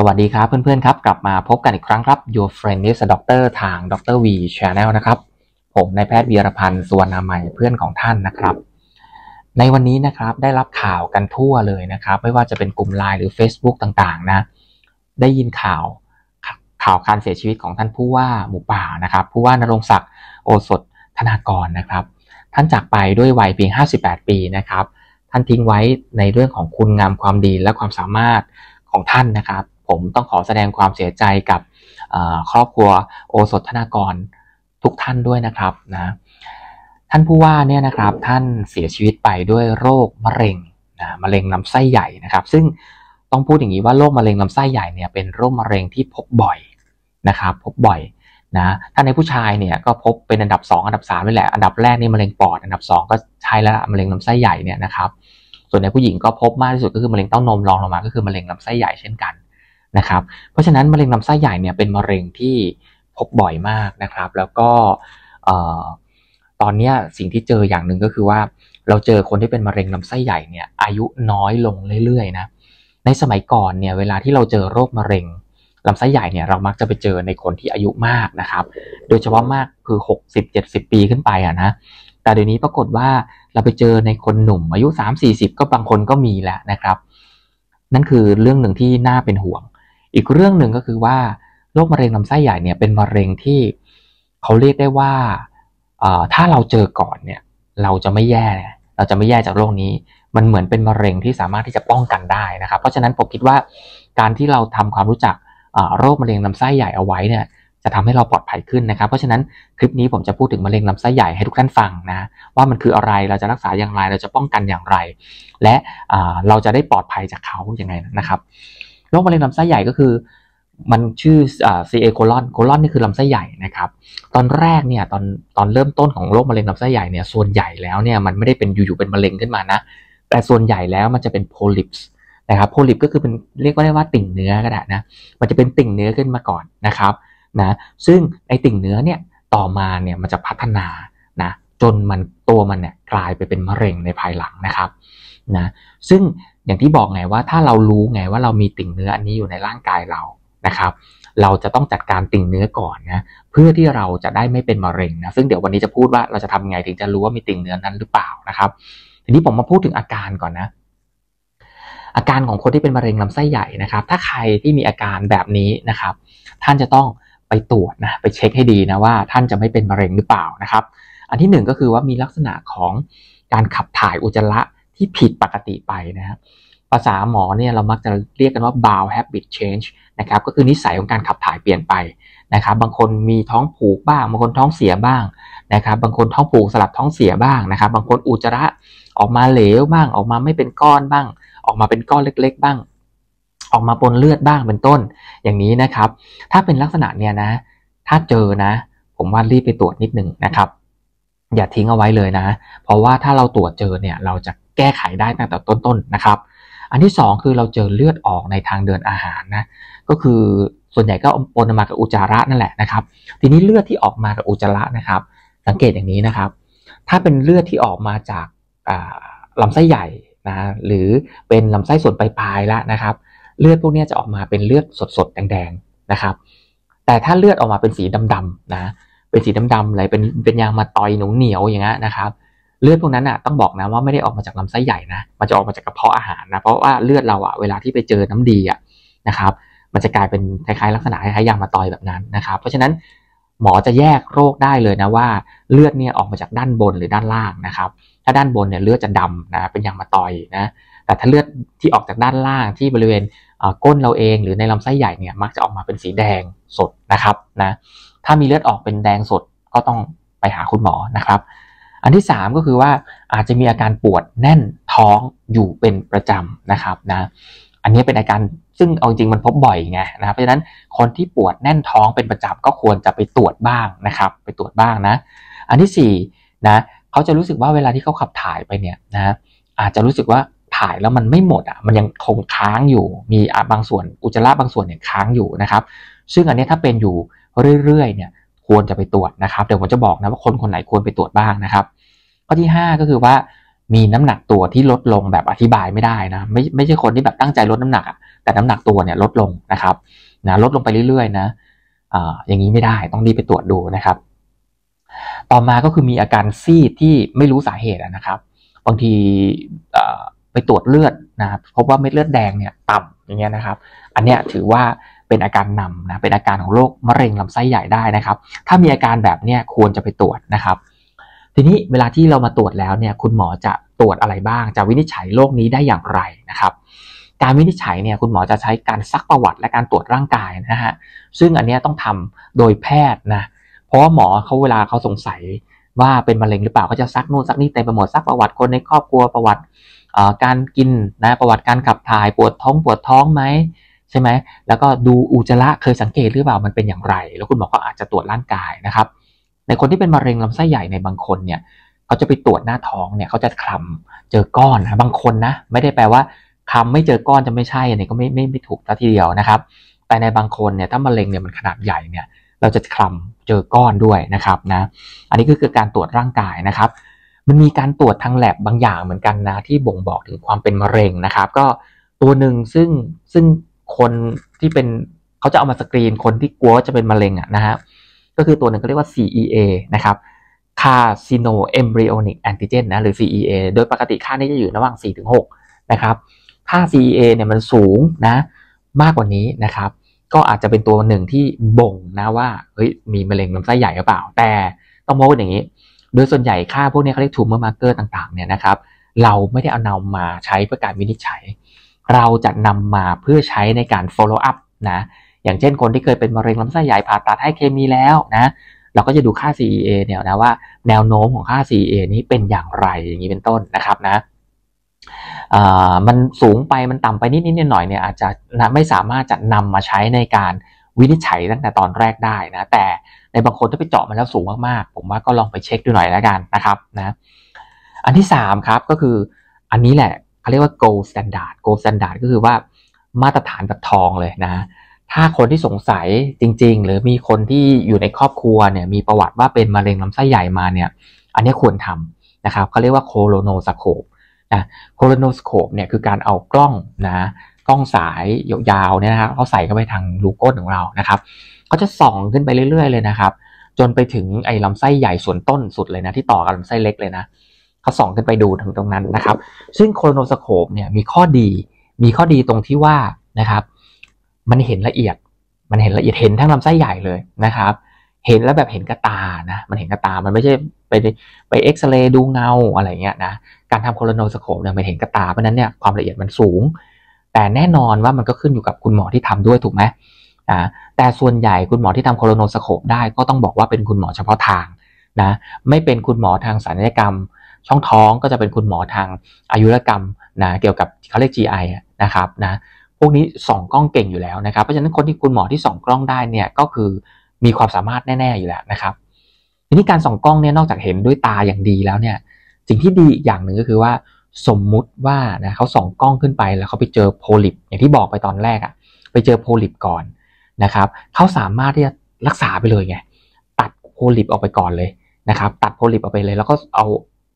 สวัสดีครับเพื่อนๆ ครับกลับมาพบกันอีกครั้งครับ Your Friend is a Doctor ทาง Dr. V Channel นะครับผมนายแพทย์วีรพันธ์ สวนาใหม่เพื่อนของท่านนะครับ ในวันนี้นะครับได้รับข่าวกันทั่วเลยนะครับไม่ว่าจะเป็นกลุ่มไลน์หรือ Facebook ต่างๆ นะ ได้ยินข่าวข่าวการเสียชีวิตของท่านผู้ว่าหมู่ป่านะครับ ผู้ว่านรงศักดิ์โอสถธนากรนะครับ ท่านจากไปด้วยวัยเพียง 58 ปีนะครับ ท่านทิ้งไว้ในเรื่องของคุณงามความดีและความสามารถของท่านนะครับผมต้องขอแสดงความเสียใจกับครอบครัวโอสถธนากรทุกท่านด้วยนะครับนะท่านผู้ว่าเนี่ยนะครับท่านเสียชีวิตไปด้วยโรคมะเร็งนะมะเร็งลำไส้ใหญ่นะครับ ซึ่งต้องพูดอย่างนี้ว่าโรคมะเร็งลำไส้ใหญ่เนี่ยเป็นโรคมะเร็งที่พบบ่อยนะครับพบบ่อยนะถ้าในผู้ชายเนี่ยก็พบเป็นอันดับ2อันดับ3นี่แหละอันดับแรกนี่มะเร็งปอดอันดับ 2 ก็ใช่แล้วมะเร็งลำไส้ใหญ่เนี่ยนะครับ ส่วนในผู้หญิงก็พบมากที่สุดก็คือมะเร็งเต้านมรองลงมาก็คือมะเร็งลำไส้ใหญ่เช่นกันนะครับเพราะฉะนั้นมะเร็งลำไส้ใหญ่เนี่ยเป็นมะเร็งที่พบบ่อยมากนะครับ แล้วก็ตอนนี้สิ่งที่เจออย่างหนึ่งก็คือว่า เราเจอคนที่เป็นมะเร็งลำไส้ใหญ่เนี่ย อายุน้อยลงเรื่อยๆนะ ในสมัยก่อนเนี่ยเวลาที่เราเจอโรคมะเร็งลำไส้ใหญ่เนี่ย เรามักจะไปเจอในคนที่อายุมากนะครับ โดยเฉพาะมากคือ60 70 ปีขึ้นไปอะนะ แต่เดี๋ยวนี้ปรากฏว่าเราไปเจอในคนหนุ่ม อายุ3 40ก็บางคนก็มีแล้วนะครับ นั่นคือเรื่องหนึ่งที่น่าเป็นห่วงอีกเรื่องหนึ่งก็คือว่า โรคมะเร็งลำไส้ใหญ่เนี่ยเป็นมะเร็งที่เขาเรียกได้ว่า ถ้าเราเจอก่อนเนี่ยเราจะไม่แย่ เราจะไม่แย่จากโรคนี้ มันเหมือนเป็นมะเร็งที่สามารถที่จะป้องกันได้นะครับ เพราะฉะนั้นผมคิดว่าการที่เราทำความรู้จักโรคมะเร็งลำไส้ใหญ่เอาไว้เนี่ย จะทำให้เราปลอดภัยขึ้นนะครับเพราะฉะนั้นคลิปนี้ผมจะพูดถึงมะเร็งลำไส้ใหญ่ให้ทุกท่านฟังนะว่ามันคืออะไรเราจะรักษาอย่างไรเราจะป้องกันอย่างไร และเราจะได้ปลอดภัยจากเขาอย่างไงนะครับโรคมะเร็งลำไส้ใหญ่ก็คือมันชื่อ CA โคลอนโคลอนนี่คือลำไส้ใหญ่นะครับ ตอนแรกเนี่ยตอนตอนเริ่มต้นของโรคมะเร็งลำไส้ใหญ่เนี่ยส่วนใหญ่แล้วเนี่ยมันไม่ได้เป็นอยู่ๆเป็นมะเร็งขึ้นมานะ แต่ส่วนใหญ่แล้วมันจะเป็นโพลิปส์นะครับโพลิปก็คือเป็นเรียกว่าได้ว่าติ่งเนื้อก็ได้นะมันจะเป็นติ่งเนื้อขึ้นมาก่อนนะครับนะซึ่งไอติ่งเนื้อเนี่ยต่อมาเนี่ยมันจะพัฒนานะจนมันตัวมันเนี่ยกลายไปเป็นมะเร็งในภายหลังนะครับนะซึ่งอย่างที่บอกไงว่าถ้าเรารู้ไงว่าเรามีติ่งเนื้ออันนี้อยู่ในร่างกายเรานะครับ เราจะต้องจัดการติ่งเนื้อก่อนนะเพื่อที่เราจะได้ไม่เป็นมะเร็งนะซึ่งเดี๋ยววันนี้จะพูดว่าเราจะทำไงถึงจะรู้ว่ามีติ่งเนื้อนั้นหรือเปล่านะครับ ทีนี้ผมมาพูดถึงอาการก่อนนะ อาการของคนที่เป็นมะเร็งลำไส้ใหญ่นะครับ ถ้าใครที่มีอาการแบบนี้นะครับ ท่านจะต้องไปตรวจนะไปเช็คให้ดีนะว่าท่านจะไม่เป็นมะเร็งหรือเปล่านะครับ อันที่หนึ่งก็คือว่ามีลักษณะของการขับถ่ายอุจจาระที่ผิดปกติไปนะครับภาษาหมอเนี่ยเรามักจะเรียกกันว่า bowel habit change นะครับ ก็คือนิสัยของการขับถ่ายเปลี่ยนไปนะครับ บางคนมีท้องผูกบ้าง บางคนท้องเสียบ้างนะครับ บางคนท้องผูกสลับท้องเสียบ้างนะครับ บางคนอุจจาระออกมาเหลวบ้าง ออกมาไม่เป็นก้อนบ้าง ออกมาเป็นก้อนเล็ก ๆบ้าง ออกมาปนเลือดบ้าง เป็นต้น อย่างนี้นะครับ ถ้าเป็นลักษณะเนี่ยนะ ถ้าเจอนะ ผมว่ารีบไปตรวจนิดนึงนะครับ อย่าทิ้งเอาไว้เลยนะ เพราะว่าถ้าเราตรวจเจอเนี่ย เราจะแก้ไขได้ตั้งแต่ต้นๆ นะครับ อันที่ 2 คือเราเจอเลือดออกในทางเดินอาหารนะ ก็คือส่วนใหญ่ก็ปนมากับอุจจาระนั่นแหละนะครับ ทีนี้เลือดที่ออกมากับอุจจาระนะครับ สังเกตอย่างนี้นะครับ ถ้าเป็นเลือดที่ออกมาจากลำไส้ใหญ่นะ หรือเป็นลำไส้ส่วนปลายๆแล้วนะครับ เลือดพวกนี้จะออกมาเป็นเลือดสดๆ แดงๆ นะครับ แต่ถ้าเลือดออกมาเป็นสีดำๆ นะ เป็นสีดำๆไหลเป็นเป็นยางมาตอยหนูเหนียวอย่างเงี้ยนะครับเลือดพวกนั้นอ่ะต้องบอกนะว่าไม่ได้ออกมาจากลำไส้ใหญ่นะมันจะออกมาจากกระเพาะอาหารนะเพราะว่าเลือดเราอ่ะ เวลาที่ไปเจอน้ำดีอ่ะนะครับ มันจะกลายเป็นคล้ายๆ ลักษณะคล้ายๆยางมาตอยแบบนั้นนะครับ เพราะฉะนั้นหมอจะแยกโรคได้เลยนะว่า เลือดเนี่ยออกมาจากด้านบนหรือด้านล่างนะครับ ถ้าด้านบนเนี่ยเลือดจะดำนะเป็นยางมาตอยนะแต่ถ้าเลือดที่ออกจากด้านล่างที่บริเวณก้นเราเองหรือในลำไส้ใหญ่เนี่ยมักจะออกมาเป็นสีแดงสดนะครับนะถ้ามีเลือดออกเป็นแดงสดก็ต้องไปหาคุณหมอนะครับอันที่ 3 ก็คือว่าอาจจะมีอาการปวดแน่นท้องอยู่เป็นประจำนะครับนะอันนี้เป็นอาการซึ่งเอาจริงมันพบบ่อยไงนะครับเพราะฉะนั้นคนที่ปวดแน่นท้องเป็นประจำก็ควรจะไปตรวจบ้างนะครับไปตรวจบ้างนะอันที่4นะเขาจะรู้สึกว่าเวลาที่เขาขับถ่ายไปเนี่ยนะอาจจะรู้สึกว่าถ่ายแล้วมันไม่หมดอ่ะมันยังคงค้างอยู่มีบางส่วนอุจจาระบางส่วนเนี่ยค้างอยู่นะครับ ซึ่งอันนี้ถ้าเป็นอยู่เรื่อยๆเนี่ยควรจะไปตรวจนะครับเดี๋ยวผมจะบอกนะว่าคนคนไหนควรไปตรวจบ้างนะครับ ข้อที่5ก็คือว่ามีน้ำหนักตัวที่ลดลงแบบอธิบายไม่ได้นะไม่ไม่ใช่คนที่แบบตั้งใจลดน้ำหนักแต่น้ำหนักตัวเนี่ยลดลงนะครับนะลดลงไปเรื่อยๆนะอย่างนี้ไม่ได้ต้องรีบไปตรวจดูนะครับ ต่อมาก็คือมีอาการซีดที่ไม่รู้สาเหตุนะครับบางทีไปตรวจเลือดนะครับพบว่าเม็ดเลือดแดงเนี่ยต่ำอย่างเงี้ยนะครับ อันเนี้ยถือว่าเป็นอาการนำนะ เป็นอาการของโรคมะเร็งลำไส้ใหญ่ได้นะครับ ถ้ามีอาการแบบนี้ควรจะไปตรวจนะครับ ทีนี้เวลาที่เรามาตรวจแล้วเนี่ยคุณหมอจะตรวจอะไรบ้าง จะวินิจฉัยโรคนี้ได้อย่างไรนะครับ การวินิจฉัยเนี่ยคุณหมอจะใช้การซักประวัติและการตรวจร่างกายนะฮะ ซึ่งอันนี้ต้องทำโดยแพทย์นะ เพราะหมอเขาเวลาเขาสงสัยว่าเป็นมะเร็งหรือเปล่าเขาจะซักนู่นซักนี่เต็มไปหมดซักประวัติคนในครอบครัวประวัติการกินนะประวัติการขับถ่าย ปวดท้องปวดท้องไหมใช่ไหมแล้วก็ดูอุจจาระเคยสังเกตหรือเปล่ามันเป็นอย่างไร แล้วคุณหมอก็อาจจะตรวจร่างกายนะครับ ในคนที่เป็นมะเร็งลำไส้ใหญ่ในบางคนเนี่ย เขาจะไปตรวจหน้าท้องเนี่ยเขาจะคลำเจอก้อนนะ บางคนนะไม่ได้แปลว่าคลำไม่เจอก้อนจะไม่ใช่อันนี้ก็ไม่ไม่ไม่ถูกซะทีเดียวนะครับ แต่ในบางคนเนี่ยถ้ามะเร็งเนี่ยมันขนาดใหญ่เนี่ย เราจะคลำเจอก้อนด้วยนะครับนะ อันนี้ก็คือการตรวจร่างกายนะครับ มันมีการตรวจทางแลบบางอย่างเหมือนกันนะที่บ่งบอกถึงความเป็นมะเร็งนะครับ ก็ตัวหนึ่งซึ่งซึ่งคนที่เป็นเขาจะเอามาสกรีนคนที่กลัวว่าจะเป็นมะเร็งอะนะฮะก็คือตัวหนึ่งก็เรียกว่า CEA นะครับ Carcino Embryonic Antigen นะหรือ CEA โดยปกติค่านี้จะอยู่ระหว่าง 4-6 นะครับ ค่า CEA เนี่ยมันสูงนะมากกว่านี้นะครับ ก็อาจจะเป็นตัวหนึ่งที่บ่งนะว่าเฮ้ยมีมะเร็งลำไส้ใหญ่หรือเปล่า แต่ต้องมองอย่างนี้ โดยส่วนใหญ่ค่าพวกนี้เขาเรียกทูมเมอร์มาร์เกอร์ต่างๆเนี่ยนะครับ เราไม่ได้เอานำมาใช้เพื่อการวินิจฉัยเราจะนำมาเพื่อใช้ในการ follow up นะ อย่างเช่นคนที่เคยเป็นมะเร็งลำไส้ใหญ่ผ่าตัดให้เคมีแล้วนะ เราก็จะดูค่า CEA เนี่ยนะว่าแนวโน้มของค่า CEA นี้เป็นอย่างไรอย่างนี้เป็นต้นนะครับนะมันสูงไปมันต่ำไปนิดนิดหน่อยเนี่ยอาจจะไม่สามารถจะนำมาใช้ในการวินิจฉัยตั้งแต่ตอนแรกได้นะ แต่ในบางคนถ้าไปเจาะมาแล้วสูงมากๆผมว่าก็ลองไปเช็คดูหน่อยแล้วกันนะครับนะ อันที่3ครับก็คืออันนี้แหละเาเรียกว่า gold standard gold standard ก็คือว่ามาตรฐานแบบทองเลยนะ ถ้าคนที่สงสัยจริงๆ หรือมีคนที่อยู่ในครอบครัวเนี่ยมีประวัติว่าเป็นมะเร็งลำไส้ใหญ่มาเนี่ย อันนี้ควรทำนะครับเขาเรียกว่าโคโลโนสโคปนะโคโลโนสโคปเนี่ยคือการเอากล้องนะกล้องสายยาวเนี่ยนะครับเขาใส่เข้าไปทางลูกก้นของเรานะครับเขาจะส่องขึ้นไปเรื่อยๆ เลยนะครับ จนไปถึงไอ้ลำไส้ใหญ่ส่วนต้นสุดเลยนะที่ต่อกับลำไส้เล็กเลยนะเาส่องขึ้นไปดูถึงตรงนั้นนะครับ ซึ่งโครโนสโคปเนี่ยมีข้อดี มีข้อดีตรงที่ว่านะครับ มันเห็นละเอียด มันเห็นละเอียด เห็นทั้งลำไส้ใหญ่เลยนะครับ เห็นแล้วแบบเห็นกระตานะ มันเห็นกระตามันไม่ใช่ไปไปเอ็กซเรย์ดูเงาอะไรเงี้ยนะ การทำโคโรโนสโคปเนี่ยมันเห็นกระตาเพราะนั้นเนี่ยความละเอียดมันสูง แต่แน่นอนว่ามันก็ขึ้นอยู่กับคุณหมอที่ทำด้วยถูกไหมนะแต่ส่วนใหญ่คุณหมอที่ทำโคโรโนสโคปได้ก็ต้องบอกว่าเป็นคุณหมอเฉพาะทางนะ ไม่เป็นคุณหมอทางศัลยกรรมช่องท้องก็จะเป็นคุณหมอทางอายุรกรรมนะเกี่ยวกับเขาเรียก GI นะครับนะพวกนี้ส่องกล้องเก่งอยู่แล้วนะครับเพราะฉะนั้นคนที่คุณหมอที่ส่องกล้องได้เนี่ยก็คือมีความสามารถแน่ๆอยู่แล้วนะครับทีนี้การส่องกล้องเนี่ยนอกจากเห็นด้วยตาอย่างดีแล้วเนี่ยสิ่งที่ดีอีกอย่างหนึ่งก็คือว่า สมมุติว่านะเขาส่องกล้องขึ้นไปแล้วเขาไปเจอโพลิปอย่างที่บอกไปตอนแรกอะไปเจอโพลิปก่อนนะครับเขาสามารถที่จะรักษาไปเลยไงตัดโพลิปออกไปก่อนเลยนะครับตัดโพลิปออกไปเลยแล้วก็เอา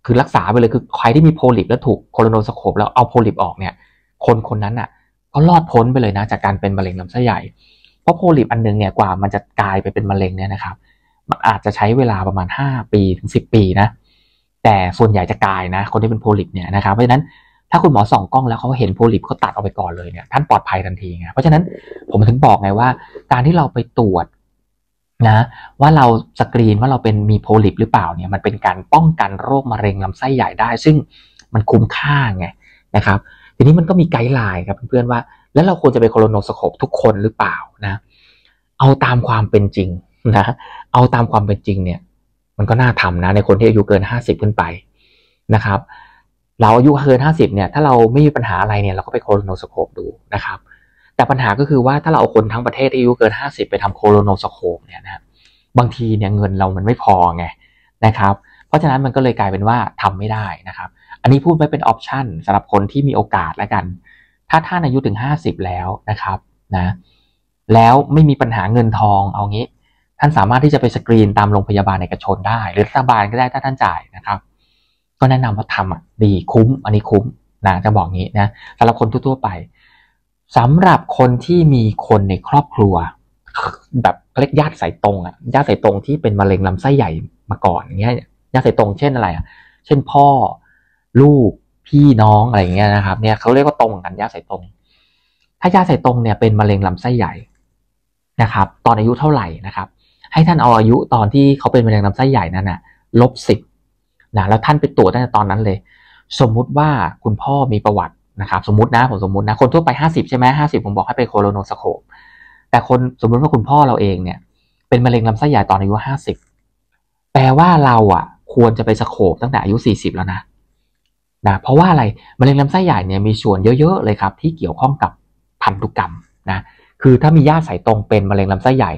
คือรักษาไปเลยคือใครที่มีโพลิปแล้วถูกโคโลโนสโคปแล้วเอาโพลิปออกเนี่ยคนคนนั้นอ่ะก็รอดพ้นไปเลยนะ จากการเป็นมะเร็งลำไส้ใหญ่เพราะโพลิปอันนึงเนี่ยกว่า มันจะกลายไปเป็นมะเร็งเนี่ยนะครับมันอาจจะใช้เวลาประมาณ5ปีถึง10ปีนะแต่ส่วนใหญ่จะกลายนะคนที่เป็นโพลิปเนี่ยนะครับเพราะฉะนั้นถ้าคุณหมอส่องกล้องแล้วเขาเห็นโพลิปเขาตัดออกไปก่อนเลยเนี่ยท่านปลอดภัยทันทีไงเพราะฉะนั้นผมถึงบอกไงว่า การที่เราไปตรวจนะว่าเราสกรีนว่าเราเป็นมีโพลิปหรือเปล่าเนี่ยมันเป็นการป้องกันโรคมะเร็งลำไส้ใหญ่ได้ ซึ่งมันคุ้มค่าไงนะครับทีนี้มันก็มีไกด์ไลน์ครับเพื่อนๆว่า แล้วเราควรจะไปโคโลโนสโคปทุกคนหรือเปล่านะเอาตามความเป็นจริงนะเอาตามความเป็นจริงเนี่ย มันก็น่าทำนะในคนที่อายุเกิน 50 ขึ้นไปนะครับ เราอายุเกิน 50เนี่ย ถ้าเราไม่มีปัญหาอะไรเนี่ย เราก็ไปโคโลโนสโคปดูนะครับแต่ปัญหาก็คือว่าถ้าเราเอาคนทั้งประเทศอายุเกิน 50 ไปทำโคโลโนสโคปเนี่ยนะบางทีเนี่ยเงินเรามันไม่พอไงนะครับ เพราะฉะนั้นมันก็เลยกลายเป็นว่า ทำไม่ได้นะครับ อันนี้พูดไว้เป็นออปชันสำหรับคนที่มีโอกาสแล้วกัน ถ้าท่านอายุถึง 50 แล้วนะครับนะ แล้วไม่มีปัญหาเงินทองเอางี้ท่านสามารถที่จะไปสกรีนตามโรงพยาบาลเอกชนได้หรือรัฐบาลก็ได้ถ้าท่านจ่ายนะครับก็แนะนำว่าทำอ่ะดีคุ้ม อันนี้คุ้มนะจะบอกงี้นะสำหรับคนทั่วๆไปสำหรับคนที่มีคนในครอบครัวแบบเล็กญาติสายตรงอ่ะญาติสายตรงที่เป็นมะเร็งลำไส้ใหญ่มาก่อนเงี้ยญาติสายตรงเช่นอะไรอ่ะ เช่น พ่อลูกพี่น้องอะไรเงี้ยนะครับเนี่ย เขาเรียกว่าตรงกันญาติสายตรง ถ้าญาติสายตรงเนี่ยเป็นมะเร็งลำไส้ใหญ่นะครับ ตอนอายุเท่าไหร่นะครับ ให้ท่านเอาอายุตอนที่เขาเป็นมะเร็งลำไส้ใหญ่นั่นนะ่ะ ลบสิบนะแล้วท่านไปตรวจตั้งแต่ตอนนั้นเลย สมมุติว่าคุณพ่อมีประวัตินะครับสมมตินะผมสมมตินะคนทั่วไป 50 ใช่ไหมห้าสิบผมบอกให้ไปโคโลโนสโคปแต่คนสมมติว่าคุณพ่อเราเองเนี่ย เป็นมะเร็งลำไส้ใหญ่ตอนอายุ 50แปลว่าเราอ่ะควรจะไปสโคปตั้งแต่อายุ 40 แล้วนะนะเพราะว่าอะไรมะเร็งลำไส้ใหญ่เนี่ยมีส่วนเยอะๆเลยครับ ที่เกี่ยวข้องกับพันธุกรรมนะคือถ้ามีญาติสายตรงเป็นมะเร็งลำไส้ใหญ่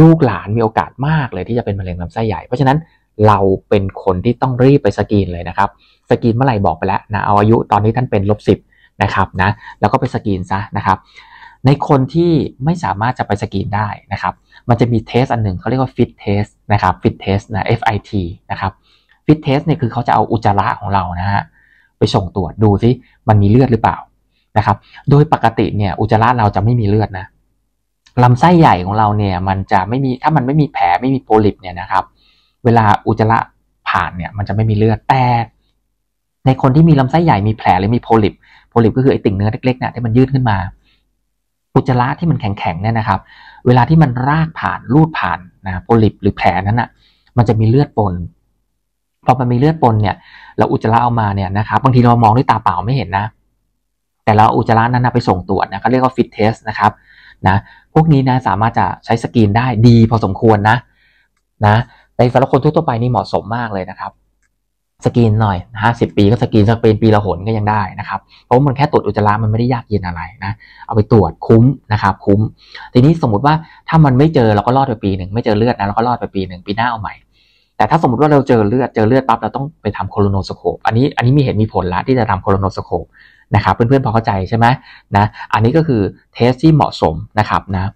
ลูกหลานมีโอกาสมากเลยที่จะเป็นมะเร็งลำไส้ใหญ่เพราะฉะนั้นเราเป็นคนที่ต้องรีบไปสกรีนเลยนะครับ สกรีนเมื่อไหร่บอกไปแล้วนะเอาอายุตอนนี้ท่านเป็นลบสิบนะครับนะ แล้วก็ไปสกรีนซะนะครับในคนที่ไม่สามารถจะไปสกรีนได้นะครับ มันจะมีเทส อันหนึ่งเขาเรียกว่าฟิตเทสนะครับฟิตเทสนะ FIT นะครับฟิตเทสเนี่ยคือเขาจะเอาอุจจาระของเรานะฮะไปส่งตรวจดูซิมันมีเลือดหรือเปล่านะครับ โดยปกติเนี่ยอุจจาระเราจะไม่มีเลือดนะลำไส้ใหญ่ของเราเนี่ยมันจะไม่มีถ้ามันไม่มีแผลไม่มีโพลิปเนี่ยนะครับเวลาอุจจาระผ่านเนี่ยมันจะไม่มีเลือดแต่ในคนที่มีลำไส้ใหญ่มีแผลหรือมีโพลิปโพลิปก็คือไอติ่งเนื้อเล็กๆเนี่ยที่มันยืดขึ้นมา อุจจาระที่มันแข็ง ๆเนี่ยนะครับ เวลาที่มันรากผ่านรูดผ่านนะโพลิปหรือแผลนั้นอ่ะ มันจะมีเลือดปน พอมันมีเลือดปนเนี่ย เราอุจจาระเอามาเนี่ยนะครับ บางทีเรามองด้วยตาเปล่าไม่เห็นนะ แต่เราอุจจาระนั้นไปส่งตรวจนะเขาเรียกว่าฟิตเทสนะครับนะ พวกนี้นะ สามารถจะใช้สกรีนได้ดีพอสมควรนะ นะในสำหรับคนทั่วไปนี่เหมาะสมมากเลยนะครับสกรีนหน่อยนะฮะสิปี ก็สกรีนสกปีนปีละหนก็ยังได้นะครับเพราะมันแค่ตรวจอุจจาระมันไม่ได้ยากเย็นอะไรนะ เอาไปตรวจคุ้มนะครับ คุ้ม ทีนี้สมมติว่าถ้ามันไม่เจอเราก็รอดไปปีหนึ่งไม่เจอเลือดนะเราก็รอดไปปีหนึ่งปีหน้าเอาใหม่ แต่ถ้าสมมติว่าเราเจอเลือดเจอเลือดปั๊บเราต้องไปทำโคโลโนสโคปอันนี้อันนี้มีเหตุมีผลละที่จะทำโคโลโนสโคปนะครับ เพื่อนๆพอเข้าใจใช่ไหมนะ อันนี้ก็คือเทสที่เหมาะสมนะครับนะ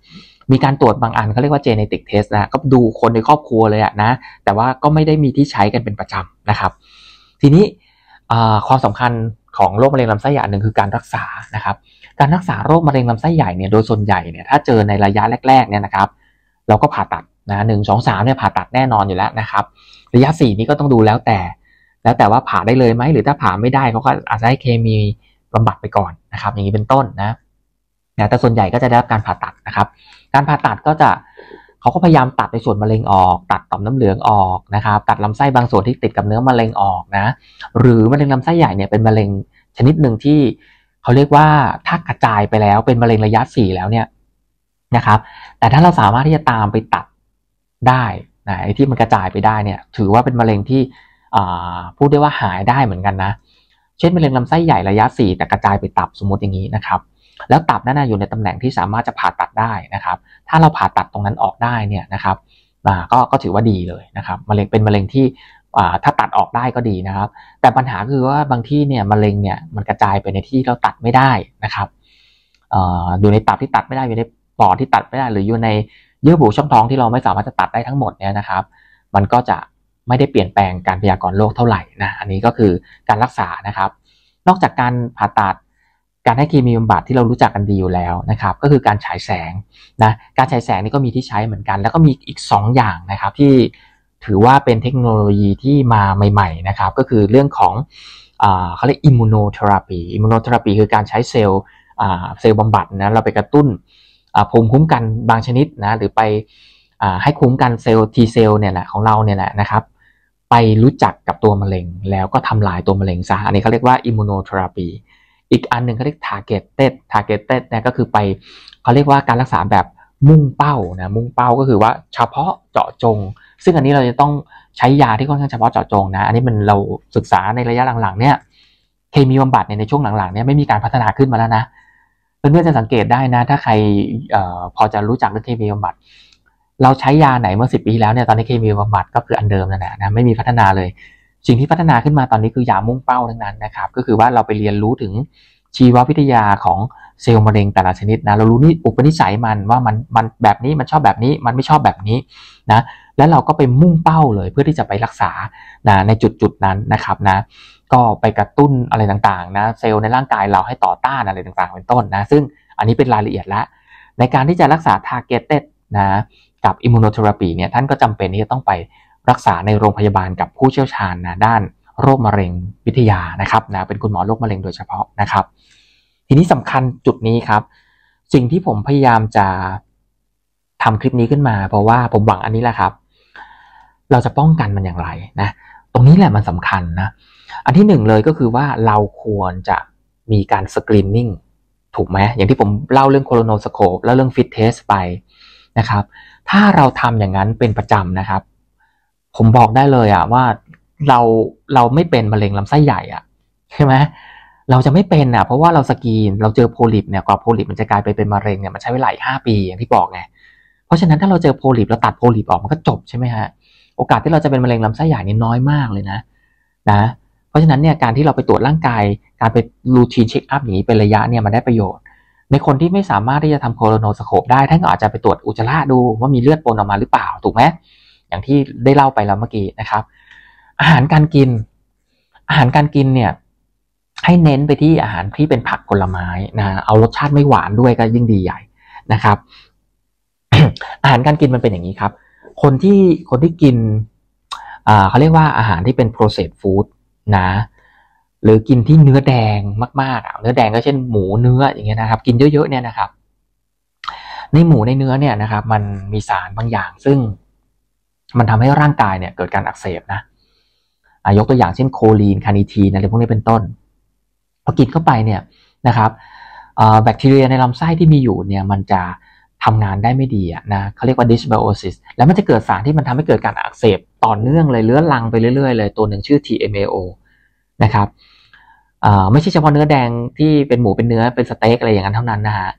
มีการตรวจบางอันเขาเรียกว่าเจเนติกเทสนะ ก็ดูคนในครอบครัวเลยอะนะ แต่ว่าก็ไม่ได้มีที่ใช้กันเป็นประจำนะครับ ทีนี้ความสำคัญของโรคมะเร็งลำไส้ใหญ่หนึ่งคือการรักษา นะครับ การรักษาโรคมะเร็งลำไส้ใหญ่เนี่ย โดยส่วนใหญ่เนี่ยถ้าเจอในระยะแรกๆเนี่ยนะครับ เราก็ผ่าตัดนะหนึ่งสองสามเนี่ยผ่าตัดแน่นอนอยู่แล้วนะครับ ระยะสี่นี้ก็ต้องดูแล้วแต่ แล้วแต่ว่าผ่าได้เลยไหมหรือถ้าผ่าไม่ได้เขาก็อาจจะให้เคมีบำบัดไปก่อนนะครับ อย่างนี้เป็นต้นนะแต่ส่วนใหญ่ก็จะได้รับการผ่าตัดนะครับการผ่าตัดก็จะเขาก็พยายามตัดในส่วนมะเร็งออก ตัดต่อมน้ำเหลืองออกนะครับ ตัดลำไส้บางส่วนที่ติดกับเนื้อมะเร็งออกนะ หรือมะเร็งลำไส้ใหญ่เนี่ยเป็นมะเร็งชนิดหนึ่งที่ เขาเรียกว่าถ้ากระจายไปแล้วเป็นมะเร็งระยะสี่แล้วเนี่ยนะครับ แต่ถ้าเราสามารถที่จะตามไปตัดได้นะไอ้ที่มันกระจายไปได้เนี่ย ถือว่าเป็นมะเร็งที่พูดได้ว่าหายได้เหมือนกันนะ เช่นมะเร็งลำไส้ใหญ่ระยะ4แต่กระจายไปตับสมมติอย่างนี้นะครับแล้วตับนั้นอยู่ในตำแหน่งที่สามารถจะผ่าตัดได้นะครับ ถ้าเราผ่าตัดตรงนั้นออกได้เนี่ยนะครับก็ก็ถือว่าดีเลยนะครับมะเร็งเป็นมะเร็งที่ถ้าตัดออกได้ก็ดีนะครับ แต่ปัญหาคือว่าบางที่เนี่ยมะเร็งเนี่ยมันกระจายไปในที่เราตัดไม่ได้นะครับอยู่ในตับที่ตัดไม่ได้อยู่ในปอดที่ตัดไม่ได้หรืออยู่ในเยื่อบุช่องท้อง ที่เราไม่สามารถจะตัดได้ทั้งหมดเนี่ยนะครับ มันก็จะไม่ได้เปลี่ยนแปลงการพยากรณ์โรคเท่าไหร่นะอันนี้ก็คือการรักษานะครับ นอกจากการผ่าตัดการให้เคมีบำบัดที่เรารู้จักกันดีอยู่แล้วนะครับก็คือการฉายแสงนะการฉายแสงนี่ก็มีที่ใช้เหมือนกัน แล้วก็มีอีก 2 อย่างนะครับที่ถือว่าเป็นเทคโนโลยีที่มาใหม่ๆนะครับก็คือเรื่องของเขาเรียกอิมมูโนเทอราปีอิมมูโนเทอราปีคือการใช้เซลล์เซลล์บำบัดนะเราไปกระตุ้นภูมิคุ้มกันบางชนิดนะหรือไปให้คุ้มกันเซลล์ทีเซลล์เนี่ยแหละของเราเนี่ยแหละนะครับไปรู้จักกับตัวมะเร็ง แล้วก็ทำลายตัวมะเร็งซะอันนี้เขาเรียกว่าอิมมูโนเทอราปีอีกอันหนึ่งเขาเรียก targeted targeted นะก็คือไปเขาเรียกว่าการรักษาแบบมุ่งเป้านะ มุ่งเป้าก็คือว่าเฉพาะเจาะจง ซึ่งอันนี้เราจะต้องใช้ยาที่ค่อนข้างเฉพาะเจาะจงนะ อันนี้มันเราศึกษาในระยะหลังๆ เนี่ย เคมีบำบัดในช่วงหลังๆเนี่ยไม่มีการพัฒนาขึ้นมาแล้วนะเพื่อนๆจะสังเกตได้นะ ถ้าใครออพอจะรู้จักเรื่องเคมีบำบัด เราใช้ยาไหนเมื่อสิบปี แล้วเนี่ยตอนนี้เคมีบำบัดก็คืออันเดิมนั่นแหละนะไม่มีพัฒนาเลยสิ่งที่พัฒนาขึ้นมาตอนนี้คือยามุ่งเป้าทั้งนั้นนะครับ ก็คือว่าเราไปเรียนรู้ถึงชีววิทยาของเซลล์มะเร็งแต่ละชนิดนะเรารู้นี่อุปนิสัยมันว่า มันมันแบบนี้มันชอบแบบนี้ มันไม่ชอบแบบนี้นะแล้วเราก็ไปมุ่งเป้าเลยเพื่อที่จะไปรักษานะในจุดจุดนั้นนะครับนะ ก็ไปกระตุ้นอะไรต่าง ๆนะ เซลล์ในร่างกายเราให้ต่อต้านอะไรต่างๆ เป็นต้นนะซึ่งอันนี้เป็นรายละเอียดละในการที่จะรักษา t a r g e t ็ d นะกับ immunotherapy เนี่ยท่านก็จำเป็นที่จะต้องไปรักษาในโรงพยาบาลกับผู้เชี่ยวชาญนะ ด้านโรคมะเร็งวิทยานะครับนะเป็นคุณหมอโรคมะเร็งโดยเฉพาะนะครับ ทีนี้สำคัญจุดนี้ครับ สิ่งที่ผมพยายามจะทำคลิปนี้ขึ้นมา เพราะว่าผมหวังอันนี้แหละครับ เราจะป้องกันมันอย่างไรนะ ตรงนี้แหละมันสำคัญนะอันที่หนึ่งเลยก็คือว่าเราควรจะมีการสกรีนนิ่งถูกไหมอย่างที่ผมเล่าเรื่องโคโรโนสโคปแล้วเรื่องฟิตเทสไปนะครับ ถ้าเราทำอย่างนั้นเป็นประจำนะครับผมบอกได้เลยอะว่าเราเราไม่เป็นมะเร็งลำไส้ใหญ่อะใช่ไหมเราจะไม่เป็นอะเพราะว่าเราสกรีนเราเจอโพลิปเนี่ยกว่าโพลิปมันจะกลายไปเป็นมะเร็งเนี่ยมันใช้เวลาห้าปีอย่างที่บอกไงเพราะฉะนั้นถ้าเราเจอโพลิปเราตัดโพลิปออกมันก็จบใช่ไหมฮะโอกาสที่เราจะเป็นมะเร็งลำไส้ใหญ่นี่น้อยมากเลยนะนะ เพราะฉะนั้นเนี่ยการที่เราไปตรวจร่างกายการไปรูทีนเช็คอัพอย่างนี้เป็นระยะเนี่ยมันได้ประโยชน์ ในคนที่ไม่สามารถที่จะทำโคโรโนสโคปได้ท่านก็อาจจะไปตรวจอุจจาระดูว่ามีเลือดปนออกมาหรือเปล่าถูกไหมอย่างที่ได้เล่าไป แล้วเมื่อกี้นะครับ อาหารการกิน อาหารการกินเนี่ย ให้เน้นไปที่อาหารที่เป็นผักผลไม้นะเอารสชาติไม่หวานด้วยก็ยิ่งดีใหญ่นะครับ อาหารการกินมันเป็นอย่างนี้ครับ คนที่คนที่กินเขาเรียกว่าอาหารที่เป็น processed food นะ หรือกินที่เนื้อแดงมากๆเนื้อแดงก็เช่นหมูเนื้ออย่างเงี้ยนะครับ กินเยอะๆเนี่ยนะครับ ในหมูในเนื้อเนี่ยนะครับ มันมีสารบางอย่างซึ่งมันทำให้ร่างกายเนี่ยเกิดการอักเสบนะ ยกตัวอย่างเช่นโคลีน คานิทีน อะไรพวกนี้เป็นต้น พอกินเข้าไปเนี่ยนะครับแบคทีเรียในลำไส้ที่มีอยู่เนี่ย มันจะทำงานได้ไม่ดีนะเขาเรียกว่า dysbiosis แล้วมันจะเกิดสารที่มันทำให้เกิดการอักเสบ ต่อเนื่องเลยเลื้อรังไปเรื่อยๆเลย ตัวหนึ่งชื่อ TMAO นะครับไม่ใช่เฉพาะเนื้อแดงที่เป็นหมูเป็นเนื้อเป็นสเต็กอะไรอย่างนั้นเท่านั้นนะฮะ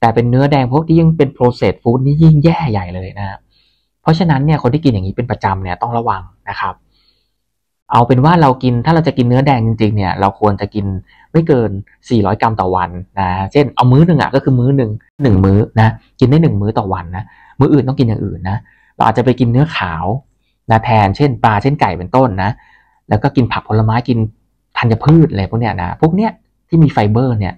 แต่เป็นเนื้อแดงพวกที่ยิ่งเป็น processed food นี่ยิ่งแย่ใหญ่เลยนะครับเพราะฉะนั้นเนี่ยคนที่กินอย่างนี้เป็นประจำเนี่ยต้องระวังนะครับ เอาเป็นว่าเรากินถ้าเราจะกินเนื้อแดงจริงๆเนี่ยเราควรจะกินไม่เกิน 400 กรัมต่อวันนะเช่นเอามื้อหนึ่งอ่ะ ก็คือมื้อหนึ่งหนึ่งมื้อนะกินได้หนึ่งมื้อต่อวันนะมื้ออื่นต้องกินอย่างอื่นนะเราอาจจะไปกินเนื้อขาวนะแทนเช่น ปลาเช่นไก่เป็นต้นนะ แล้วก็กินผักผลไม้กินธัญพืชอะไรพวกเนี้ยนะพวกเนี้ยที่มีไฟเบอร์เนี่ย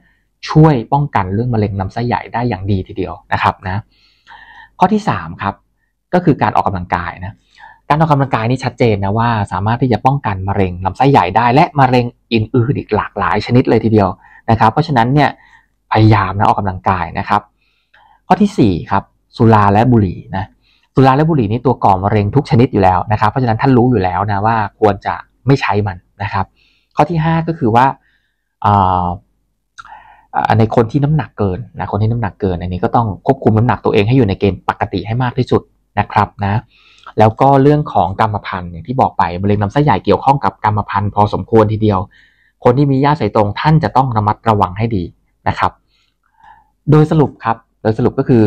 ช่วยป้องกันเรื่องมะเร็งลำไส้ใหญ่ได้อย่างดีทีเดียวนะครับนะข้อที่3ครับก็คือการออกกำลังกายนะ การออกกำลังกายนี่ชัดเจนนะว่าสามารถที่จะป้องกันมะเร็งลำไส้ใหญ่ได้ และมะเร็งอื่นอีกหลากหลายชนิดเลยทีเดียวนะครับ เพราะฉะนั้นเนี่ยพยายามนะออกกำลังกายนะครับ ข้อที่4ครับสุราและบุหรี่นะสุราและบุหรี่นี่ตัวก่อมะเร็งทุกชนิดอยู่แล้วนะครับเพราะฉะนั้นท่านรู้อยู่แล้วนะว่าควรจะไม่ใช้มันนะครับ ข้อที่5ก็คือว่าในคนที่น้ำหนักเกินนะคนที่น้ำหนักเกินอันนี้ก็ต้องควบคุมน้ำหนักตัวเองให้อยู่ในเกณฑ์ปกติให้มากที่สุดนะครับนะแล้วก็เรื่องของกรรมพันธุ์อย่างที่บอกไปมะเร็งลำไส้ใหญ่เกี่ยวข้องกับกรรมพันธุ์พอสมควรทีเดียว คนที่มีญาติสายตรงท่านจะต้องระมัดระวังให้ดีนะครับ โดยสรุปครับโดยสรุปก็คือ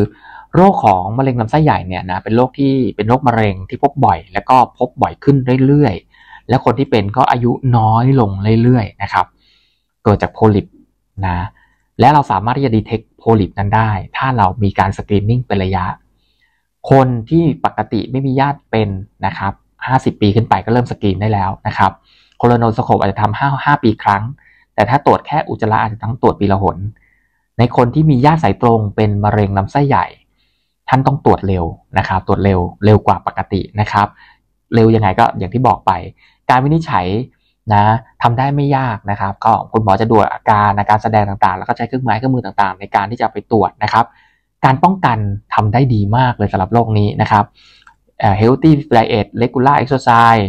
โรคของมะเร็งลำไส้ใหญ่เนี่ยนะเป็นโรคที่เป็นโรคมะเร็งที่พบบ่อย แล้วก็พบบ่อยขึ้นเรื่อยๆและคนที่เป็นก็อายุน้อยลงเรื่อยๆนะครับ เกิดจากโพลิปนะและเราสามารถที่จะดีเทคโพลิปนั้นได้ถ้าเรามีการสกรีนนิ่งเป็นระยะคนที่ปกติไม่มีญาติเป็นนะครับ 50 ปีขึ้นไปก็เริ่มสกรีนได้แล้วนะครับ โคโลโนสโคปอาจจะทำ5าปีครั้ง แต่ถ้าตรวจแค่อุจจาระอาจจะต้องตรวจปีละหน ในคนที่มีญาติสายตรงเป็นมะเร็งลำไส้ใหญ่ ท่านต้องตรวจเร็วนะครับ ตรวจเร็วเร็วกว่าปกตินะครับ เร็วยังไงก็อย่างที่บอกไป การวินิจฉัยนะทำได้ไม่ยากนะครับ ก็คุณหมอจะดูอาการอาการแสดงต่างๆแล้วก็ใช้เครื่องไม้เครื่องมือต่างๆ ในการที่จะไปตรวจนะครับการป้องกันทำได้ดีมากเลยสำหรับโรคนี้นะครับ healthy diet regular exercise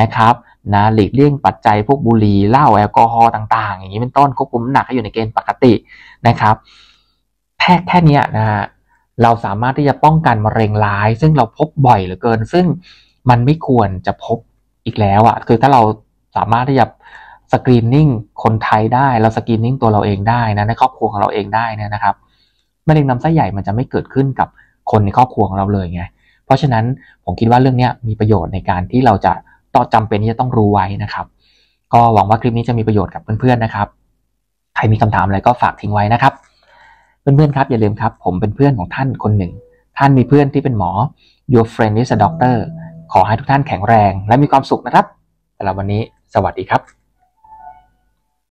นะครับนะหลีกเลี่ยงปัจจัยพวกบุหรี่เหล้าแอลกอฮอล์ต่างๆ อย่างนี้เป็นต้นควบคุมหนักให้อยู่ในเกณฑ์ปกตินะครับแค่แค่นี้นะฮะเราสามารถที่จะป้องกันมะเร็งร้ายซึ่งเราพบบ่อยเหลือเกิน ซึ่งมันไม่ควรจะพบอีกแล้วอะ่ะคือถ้าเราสามารถที่จะสกรีนนิ่งคนไทยได้ เราสกรีนนิ่งตัวเราเองได้นะในครอบครัวของเราเองได้นะครับมะเร็งลำไส้ใหญ่มันจะไม่เกิดขึ้นกับคนในครอบครัวของเราเลยไง เพราะฉะนั้นผมคิดว่าเรื่องนี้มีประโยชน์ในการที่เราจะต้องจำเป็นที่จะต้องรู้ไว้นะครับ ก็หวังว่าคลิปนี้จะมีประโยชน์กับเพื่อนๆนะครับ ใครมีคำถามอะไรก็ฝากทิ้งไว้นะครับ เพื่อนๆครับ อย่าลืมครับผมเป็นเพื่อนของท่านคนหนึ่ง ท่านมีเพื่อนที่เป็นหมอ your friend is a doctor ขอให้ทุกท่านแข็งแรง และมีความสุขนะครับสำหรับวันนี้สวัสดีครับ